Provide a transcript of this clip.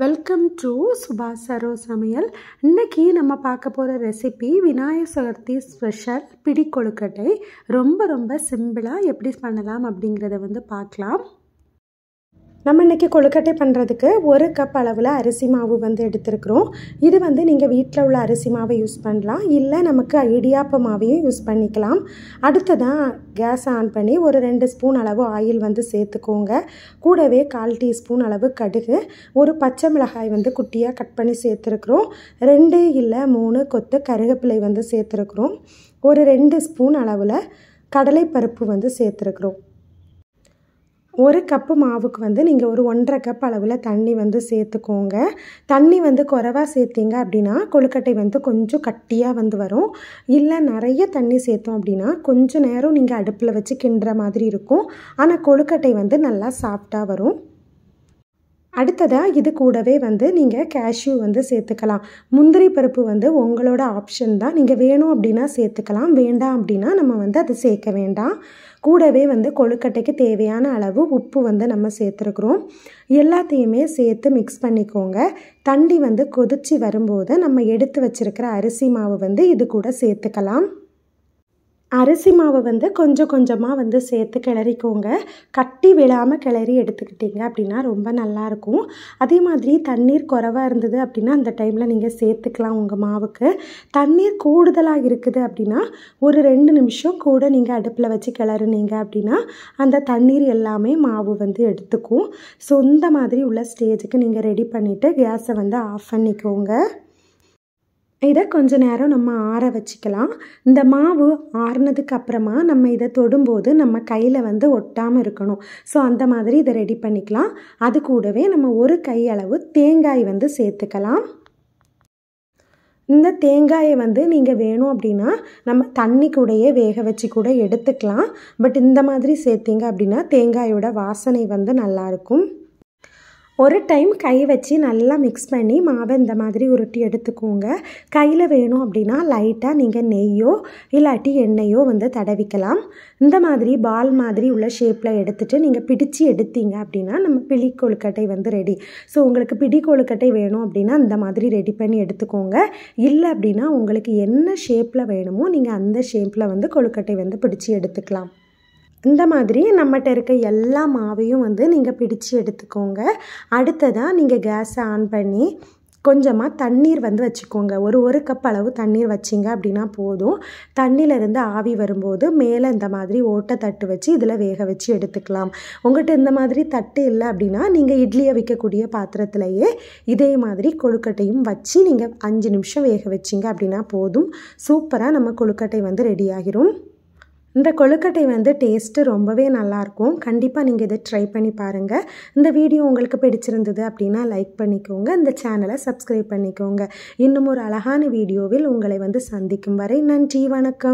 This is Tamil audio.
வெல்கம் டு சுபாஷ் சரோ சமையல் இன்றைக்கி நம்ம பார்க்க போகிற ரெசிபி விநாயக சதுர்த்தி ஸ்பெஷல் பிடி கொழுக்கட்டை ரொம்ப ரொம்ப சிம்பிளாக எப்படி பண்ணலாம் அப்படிங்கிறத வந்து பார்க்கலாம் நம்ம இன்றைக்கி கொழுக்கட்டை பண்ணுறதுக்கு ஒரு கப் அளவில் அரிசி மாவு வந்து எடுத்துருக்குறோம் இது வந்து நீங்கள் வீட்டில் உள்ள அரிசி மாவை யூஸ் பண்ணலாம் இல்லை நமக்கு இடியாப்ப மாவையும் யூஸ் பண்ணிக்கலாம் அடுத்ததான் கேஸ் ஆன் பண்ணி ஒரு ரெண்டு ஸ்பூன் அளவு ஆயில் வந்து சேர்த்துக்கோங்க கூடவே கால் டீஸ்பூன் அளவு கடுகு ஒரு பச்சை மிளகாய் வந்து குட்டியாக கட் பண்ணி சேர்த்துருக்குறோம் ரெண்டு இல்லை மூணு கொத்து கருவேப்பிலை வந்து சேர்த்துருக்குறோம் ஒரு ரெண்டு ஸ்பூன் அளவில் கடலைப்பருப்பு வந்து சேர்த்துருக்குறோம் ஒரு கப்பு மாவுக்கு வந்து நீங்கள் ஒரு ஒன்றரை கப் அளவில் தண்ணி வந்து சேர்த்துக்கோங்க தண்ணி வந்து குறைவாக சேர்த்திங்க அப்படின்னா கொழுக்கட்டை வந்து கொஞ்சம் கட்டியாக வந்து வரும் இல்லை நிறைய தண்ணி சேர்த்தோம் அப்படின்னா கொஞ்சம் நேரம் நீங்கள் அடுப்பில் வச்சு கிண்டுற மாதிரி இருக்கும் ஆனால் கொழுக்கட்டை வந்து நல்லா சாஃப்டாக வரும் அடுத்ததாக இது கூடவே வந்து நீங்கள் கேஷ்யூ வந்து சேர்த்துக்கலாம் முந்திரி பருப்பு வந்து உங்களோட ஆப்ஷன் தான் நீங்கள் வேணும் அப்படின்னா சேர்த்துக்கலாம் வேண்டாம் அப்படின்னா நம்ம வந்து அதை சேர்க்க வேண்டாம் கூடவே வந்து கொழுக்கட்டைக்கு தேவையான அளவு உப்பு வந்து நம்ம சேர்த்துருக்குறோம் எல்லாத்தையுமே சேர்த்து மிக்ஸ் பண்ணிக்கோங்க தண்டி வந்து கொதித்து வரும்போது நம்ம எடுத்து வச்சுருக்கிற அரிசி மாவு வந்து இது கூட சேர்த்துக்கலாம் அரிசி மாவை வந்து கொஞ்சம் கொஞ்சமாக வந்து சேர்த்து கிளறிக்கோங்க கட்டி விழாமல் கிளறி எடுத்துக்கிட்டிங்க அப்படின்னா ரொம்ப நல்லாயிருக்கும் அதே மாதிரி தண்ணீர் குறவாக இருந்தது அப்படின்னா அந்த டைமில் நீங்கள் சேர்த்துக்கலாம் உங்கள் மாவுக்கு தண்ணீர் கூடுதலாக இருக்குது அப்படின்னா ஒரு ரெண்டு நிமிஷம் கூட நீங்கள் அடுப்பில் வச்சு கிளறுனீங்க அப்படின்னா அந்த தண்ணீர் எல்லாமே மாவு வந்து எடுத்துக்கும் ஸோ இந்த மாதிரி உள்ள ஸ்டேஜுக்கு நீங்கள் ரெடி பண்ணிவிட்டு கேஸை வந்து ஆஃப் பண்ணிக்கோங்க இதை கொஞ்ச நேரம் நம்ம ஆற வச்சுக்கலாம் இந்த மாவு ஆறுனதுக்கு அப்புறமா நம்ம இதை தொடும்போது நம்ம கையில் வந்து ஒட்டாமல் இருக்கணும் ஸோ அந்த மாதிரி இதை ரெடி பண்ணிக்கலாம் அது கூடவே நம்ம ஒரு கையளவு தேங்காய் வந்து சேர்த்துக்கலாம் இந்த தேங்காயை வந்து நீங்கள் வேணும் அப்படின்னா நம்ம தண்ணி கூடயே வேக வச்சு கூட எடுத்துக்கலாம் பட் இந்த மாதிரி சேர்த்திங்க அப்படின்னா தேங்காயோட வாசனை வந்து நல்லாயிருக்கும் ஒரு டைம் கை வச்சு நல்லா மிக்ஸ் பண்ணி மாவை இந்த மாதிரி உருட்டி எடுத்துக்கோங்க கையில் வேணும் அப்படின்னா லைட்டாக நீங்கள் நெய்யோ இல்லாட்டி எண்ணெயோ வந்து தடவிக்கலாம் இந்த மாதிரி பால் மாதிரி உள்ள ஷேப்பில் எடுத்துகிட்டு நீங்கள் பிடிச்சி எடுத்தீங்க அப்படின்னா நம்ம பிடி கொழுக்கட்டை வந்து ரெடி ஸோ உங்களுக்கு பிடி கொழுக்கட்டை வேணும் அப்படின்னா இந்த மாதிரி ரெடி பண்ணி எடுத்துக்கோங்க இல்லை அப்படின்னா உங்களுக்கு என்ன ஷேப்பில் வேணுமோ நீங்கள் அந்த ஷேப்பில் வந்து கொழுக்கட்டை வந்து பிடிச்சி எடுத்துக்கலாம் இந்த மாதிரி நம்மகிட்ட இருக்க எல்லா மாவையும் வந்து நீங்கள் பிடிச்சு எடுத்துக்கோங்க அடுத்ததாக நீங்கள் கேஸை ஆன் பண்ணி கொஞ்சமாக தண்ணீர் வந்து வச்சுக்கோங்க ஒரு ஒரு கப் அளவு தண்ணீர் வச்சிங்க அப்படின்னா போதும் தண்ணியிலேருந்து ஆவி வரும்போது மேலே இந்த மாதிரி ஓட்டை தட்டு வச்சு இதில் வேக வச்சு எடுத்துக்கலாம் உங்கள்கிட்ட இந்த மாதிரி தட்டு இல்லை அப்படின்னா நீங்கள் இட்லியை வைக்கக்கூடிய பாத்திரத்திலையே இதே மாதிரி கொழுக்கட்டையும் வச்சு நீங்கள் அஞ்சு நிமிஷம் வேக வச்சிங்க அப்படின்னா போதும் சூப்பராக நம்ம கொழுக்கட்டை வந்து ரெடி ஆகிரும் இந்த கொழுக்கட்டை வந்து டேஸ்ட்டு ரொம்பவே நல்லாயிருக்கும் கண்டிப்பாக நீங்கள் இதை ட்ரை பண்ணி பாருங்கள் இந்த வீடியோ உங்களுக்கு பிடிச்சிருந்தது அப்படின்னா லைக் பண்ணிக்கோங்க இந்த சேனலை சப்ஸ்கிரைப் பண்ணிக்கோங்க இன்னும் ஒரு அழகான வீடியோவில் உங்களை வந்து சந்திக்கும் வரை நன்றி வணக்கம்